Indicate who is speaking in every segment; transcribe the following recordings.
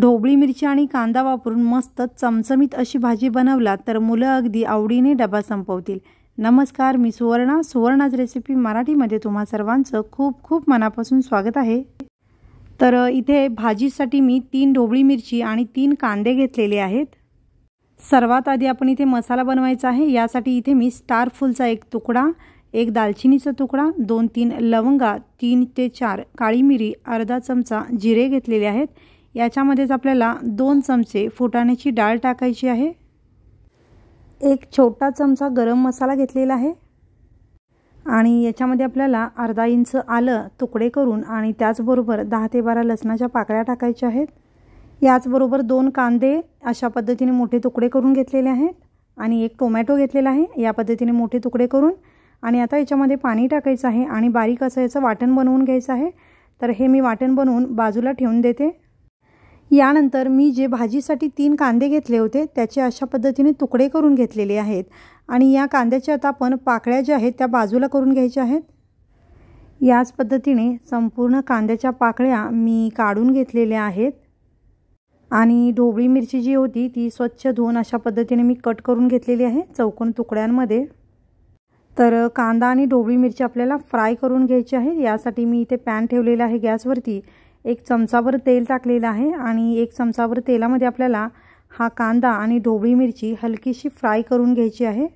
Speaker 1: ढोबळी मिरची आणि कांदा वापरून मस्त चमचमीत अशी भाजी बनवला तर मुलं अगदी आवडीने डबा संपवतील नमस्कार मी सुवर्णा सुवर्णाज रेसिपी मराठीमध्ये तुम्हा सर्वांचं खूप खूप मनापासून स्वागत आहे तर इथे भाजीसाठी मी तीन ढोबळी मिरची आणि तीन कांदे घेतलेले आहेत सर्वात आधी आपण इथे मसाला बनवायचा आहे यासाठी इथे मी स्टार फुलचा एक तुकडा एक दालचिनीचा तुकडा दोन तीन लवंगा तीन ते चार काळी मिरी अर्धा चमचा जिरे घेतलेले आहेत याच्यामध्येच आपल्याला दोन चमचे फुटाण्याची डाळ टाकायची आहे एक छोटा चमचा गरम मसाला घेतलेला आहे आणि याच्यामध्ये आपल्याला अर्धा इंच आलं तुकडे करून आणि त्याचबरोबर दहा ते बारा लसणाच्या पाकळ्या टाकायच्या आहेत याचबरोबर दोन कांदे अशा पद्धतीने मोठे तुकडे करून घेतलेले आहेत आणि एक टोमॅटो घेतलेला आहे या पद्धतीने मोठे तुकडे करून आणि आता याच्यामध्ये पाणी टाकायचं आहे आणि बारीक असं याचं वाटण बनवून घ्यायचं आहे तर हे मी वाटण बनवून बाजूला ठेवून देते यानंतर मी जे भाजीसाठी तीन कांदे घेतले होते त्याचे अशा पद्धतीने तुकडे करून घेतलेले आहेत आणि या कांद्याच्या आता आपण पाकळ्या ज्या आहेत त्या बाजूला करून घ्यायच्या आहेत याच पद्धतीने संपूर्ण कांद्याच्या पाकळ्या मी काढून घेतलेल्या आहेत आणि ढोबळी मिरची जी होती ती स्वच्छ धुवून अशा पद्धतीने मी कट करून घेतलेली आहे चौकोन तुकड्यांमध्ये तर कांदा आणि ढोबळी मिरची आपल्याला फ्राय करून घ्यायची आहे यासाठी मी इथे पॅन ठेवलेला आहे गॅसवरती एक चमचाभर तेल टाकलेलं आहे आणि एक चमचाभर तेलामध्ये आपल्याला हा कांदा आणि ढोबळी मिरची हलकीशी फ्राय करून घ्यायची आहे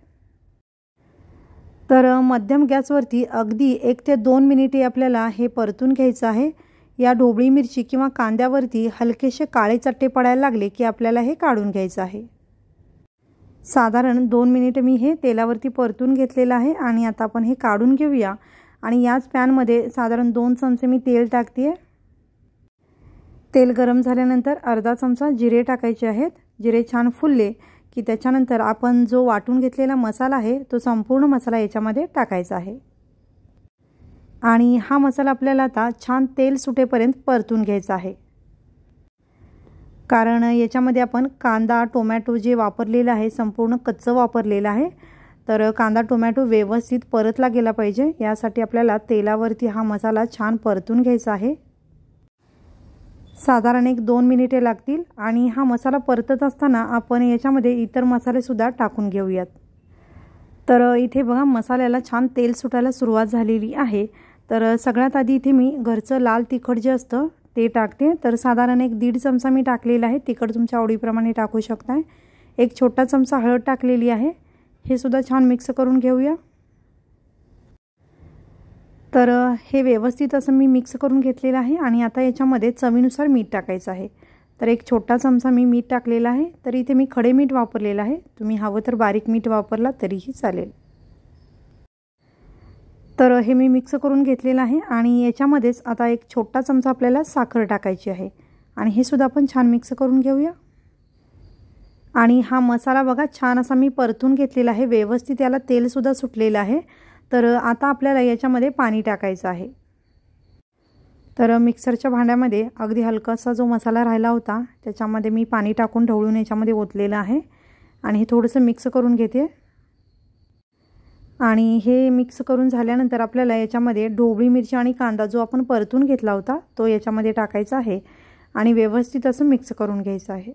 Speaker 1: तर मध्यम गॅसवरती अगदी एक ते दोन मिनिटे आपल्याला हे परतून घ्यायचं आहे या ढोबळी मिरची किंवा कांद्यावरती हलकेसे काळे चट्टे पडायला लागले की आपल्याला हे काढून घ्यायचं आहे साधारण दोन मिनिट मी हे तेलावरती परतून घेतलेलं आहे आणि आता आपण हे काढून घेऊया आणि याच पॅनमध्ये साधारण दोन चमचे मी तेल टाकते आहे तेल गरम झाल्यानंतर अर्धा चमचा जिरे टाकायचे आहेत जिरे छान फुलले की त्याच्यानंतर आपण जो वाटून घेतलेला मसाला आहे तो संपूर्ण मसाला याच्यामध्ये टाकायचा आहे आणि हा मसाला आपल्याला आता छान तेल सुटेपर्यंत परतून घ्यायचा आहे कारण याच्यामध्ये आपण कांदा टोमॅटो जे वापरलेलं आहे संपूर्ण कच्चं वापरलेलं आहे तर कांदा टोमॅटो व्यवस्थित परतला गेला पाहिजे यासाठी आपल्याला तेलावरती हा मसाला छान परतून घ्यायचा आहे साधारण एक दोन मिनिटे लागतील आणि हा मसाला परतत असताना आपण याच्यामध्ये इतर मसालेसुद्धा टाकून घेऊयात तर इथे बघा मसाल्याला छान तेल सुटायला सुरुवात झालेली आहे तर सगळ्यात आधी इथे मी घरचं लाल तिखट जे असतं ते टाकते तर साधारण एक दीड चमचा मी टाकलेला आहे तिखट तुमच्या आवडीप्रमाणे टाकू शकताय एक छोटा चमचा हळद टाकलेली आहे हे सुद्धा छान मिक्स करून घेऊया तर हे व्यवस्थित असं मी मिक्स करून घेतलेलं आहे आणि आता याच्यामध्ये चवीनुसार मीठ टाकायचं आहे तर एक छोटा चमचा मी मीठ टाकलेला आहे तर इथे मी खडे मीठ वापरलेलं आहे तुम्ही हवं तर बारीक मीठ वापरला तरीही चालेल तर हे मी मिक्स करून घेतलेलं आहे आणि याच्यामध्येच आता एक छोटा चमचा आपल्याला साखर टाकायची आहे आणि हे सुद्धा आपण छान मिक्स करून घेऊया आणि हा मसाला बघा छान असा मी परतून घेतलेला आहे व्यवस्थित याला तेलसुद्धा सुटलेलं आहे तर आता आपल्याला याच्यामध्ये पाणी टाकायचं आहे तर मिक्सरच्या भांड्यामध्ये अगदी हलकासा जो मसाला राहिला होता त्याच्यामध्ये मी पाणी टाकून ढवळून याच्यामध्ये ओतलेलं आहे आणि हे थोडंसं मिक्स करून घेते आणि हे मिक्स करून झाल्यानंतर आपल्याला याच्यामध्ये ढोबळी मिरची आणि कांदा जो आपण परतून घेतला होता तो याच्यामध्ये टाकायचा आहे आणि व्यवस्थित असं मिक्स करून घ्यायचं आहे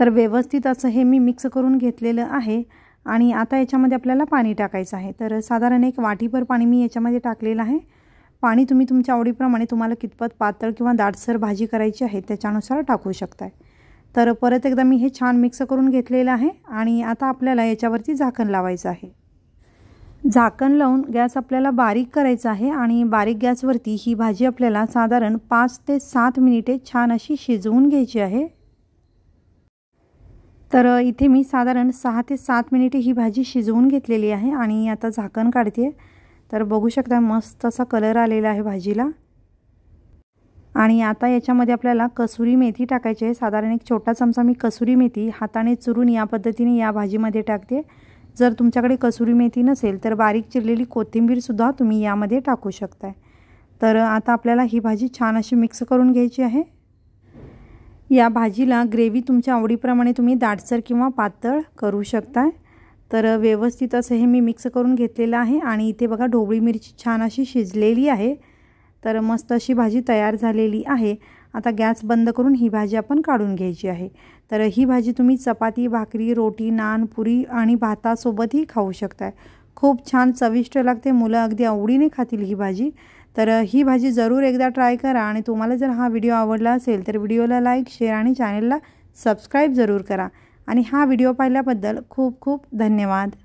Speaker 1: तर व्यवस्थित असं हे मी मिक्स करून घेतलेलं आहे आणि आता याच्यामध्ये आपल्याला पाणी टाकायचं आहे तर साधारण एक वाटीभर पाणी मी याच्यामध्ये टाकलेलं आहे पाणी तुम्ही तुमच्या आवडीप्रमाणे तुम्हाला कितपत पातळ किंवा दाटसर भाजी करायची आहे त्याच्यानुसार टाकू शकताय तर परत एकदा मी हे छान मिक्स करून घेतलेलं आहे आणि आता आपल्याला याच्यावरती झाकण लावायचं आहे झाकण लावून गॅस आपल्याला बारीक करायचा आहे आणि बारीक गॅसवरती ही भाजी आपल्याला साधारण पाच ते सात मिनिटे छान अशी शिजवून घ्यायची आहे तर इथे मी साधारण सहा ते सात मिनिटे ही भाजी शिजवून घेतलेली आहे आणि आता झाकण काढते तर बघू शकता मस्त असा कलर आलेला आहे भाजीला आणि आता याच्यामध्ये आपल्याला कसुरी मेथी टाकायची आहे साधारण एक छोटा चमचा मी कसुरी मेथी हाताने चुरून या पद्धतीने या भाजीमध्ये टाकते जर तुमच्याकडे कसुरी मेथी नसेल तर बारीक चिरलेली कोथिंबीरसुद्धा तुम्ही यामध्ये टाकू शकताय तर आता आपल्याला ही भाजी छान अशी मिक्स करून घ्यायची आहे या भाजीला ग्रेव्ही तुमच्या आवडीप्रमाणे तुम्ही दाटसर किंवा पातळ करू शकताय तर व्यवस्थित असं हे मी मिक्स करून घेतलेलं आहे आणि इथे बघा ढोबळी मिरची छान अशी शिजलेली आहे तर मस्त अशी भाजी तयार झालेली आहे आता गॅस बंद करून ही भाजी आपण काढून घ्यायची आहे तर ही भाजी तुम्ही चपाती भाकरी रोटी नान पुरी आणि भातासोबतही खाऊ शकताय खूप छान चविष्ट लागते मुलं अगदी आवडीने खातील ही भाजी तर ही भाजी जरूर एकदा ट्राय करा आणि तुम्हाला जर हा व्हिडिओ आवडला असेल तर व्हिडिओला लाईक शेअर आणि चॅनेलला सबस्क्राईब जरूर करा आणि हा व्हिडिओ पाहिल्याबद्दल खूप खूप धन्यवाद